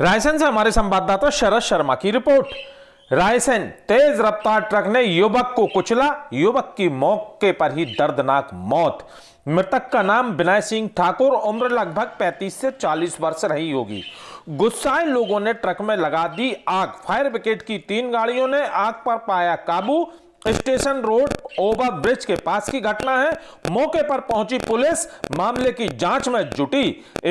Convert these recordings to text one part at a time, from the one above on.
रायसेन से हमारे संवाददाता शरद शर्मा की रिपोर्ट रायसेन तेज रफ्तार ट्रक ने युवक को कुचला युवक की मौके पर ही दर्दनाक मौत मृतक का नाम विनय सिंह ठाकुर उम्र लगभग 35 से 40 वर्ष रही होगी गुस्साए लोगों ने ट्रक में लगा दी आग फायर ब्रिगेड की तीन गाड़ियों ने आग पर पाया काबू स्टेशन रोड ओवर ब्रिज के पास की घटना है मौके पर पहुंची पुलिस मामले की जांच में जुटी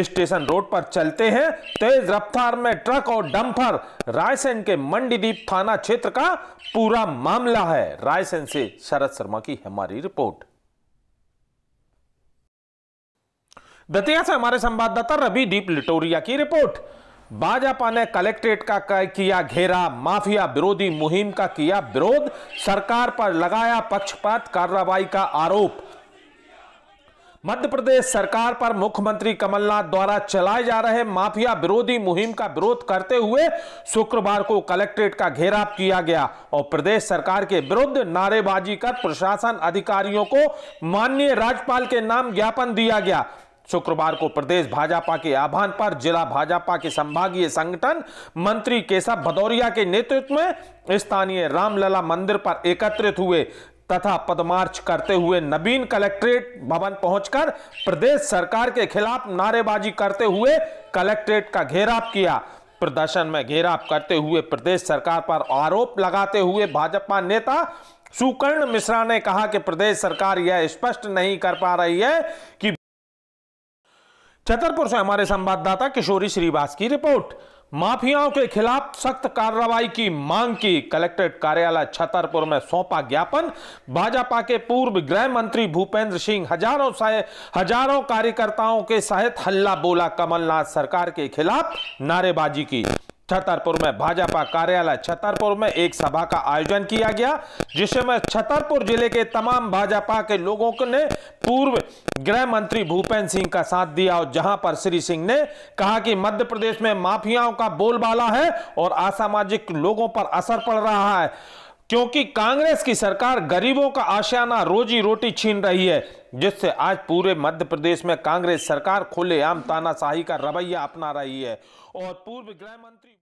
स्टेशन रोड पर चलते हैं तेज रफ्तार में ट्रक और डंपर रायसेन के मंडीदीप थाना क्षेत्र का पूरा मामला है रायसेन से शरद शर्मा की हमारी रिपोर्ट दतिया से हमारे संवाददाता रविदीप लिटोरिया की रिपोर्ट भाजपा ने कलेक्ट्रेट का किया घेरा माफिया विरोधी मुहिम का किया विरोध सरकार पर लगाया पक्षपात कार्रवाई का आरोप मध्य प्रदेश सरकार पर मुख्यमंत्री कमलनाथ द्वारा चलाए जा रहे माफिया विरोधी मुहिम का विरोध करते हुए शुक्रवार को कलेक्ट्रेट का घेराव किया गया और प्रदेश सरकार के विरुद्ध नारेबाजी कर प्रशासन अधिकारियों को माननीय राज्यपाल के नाम ज्ञापन दिया गया शुक्रवार को प्रदेश भाजपा के आह्वान पर जिला भाजपा के संभागीय संगठन मंत्री केशव भदौरिया के नेतृत्व में स्थानीय रामलला मंदिर पर एकत्रित हुए तथा पदमार्च करते हुए नवीन कलेक्ट्रेट भवन पहुंचकर प्रदेश सरकार के खिलाफ नारेबाजी करते हुए कलेक्ट्रेट का घेराव किया प्रदर्शन में घेराव करते हुए प्रदेश सरकार पर आरोप लगाते हुए भाजपा नेता सुकर्ण मिश्रा ने कहा कि प्रदेश सरकार यह स्पष्ट नहीं कर पा रही है कि छतरपुर से हमारे संवाददाता किशोरी श्रीवास की रिपोर्ट माफियाओं के खिलाफ सख्त कार्रवाई की मांग की कलेक्ट्रेट कार्यालय छतरपुर में सौंपा ज्ञापन भाजपा के पूर्व गृह मंत्री भूपेंद्र सिंह हजारों हजारों कार्यकर्ताओं के सहित हल्ला बोला कमलनाथ सरकार के खिलाफ नारेबाजी की छतरपुर में भाजपा कार्यालय छतरपुर में एक सभा का आयोजन किया गया जिसमें छतरपुर जिले के तमाम भाजपा के लोगों ने पूर्व गृह मंत्री भूपेंद्र सिंह का साथ दिया और जहां पर श्री सिंह ने कहा कि मध्य प्रदेश में माफियाओं का बोलबाला है और असामाजिक लोगों पर असर पड़ रहा है क्योंकि कांग्रेस की सरकार गरीबों का आशियाना रोजी रोटी छीन रही है जिससे आज पूरे मध्य प्रदेश में कांग्रेस सरकार खुलेआम तानाशाही का रवैया अपना रही है और पूर्व गृह मंत्री